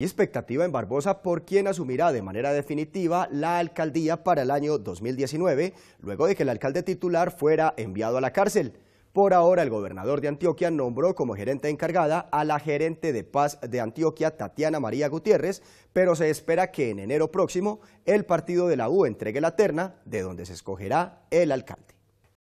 Y expectativa en Barbosa por quien asumirá de manera definitiva la alcaldía para el año 2019, luego de que el alcalde titular fuera enviado a la cárcel. Por ahora, el gobernador de Antioquia nombró como gerente encargada a la gerente de paz de Antioquia, Tatiana María Gutiérrez, pero se espera que en enero próximo el partido de la U entregue la terna de donde se escogerá el alcalde.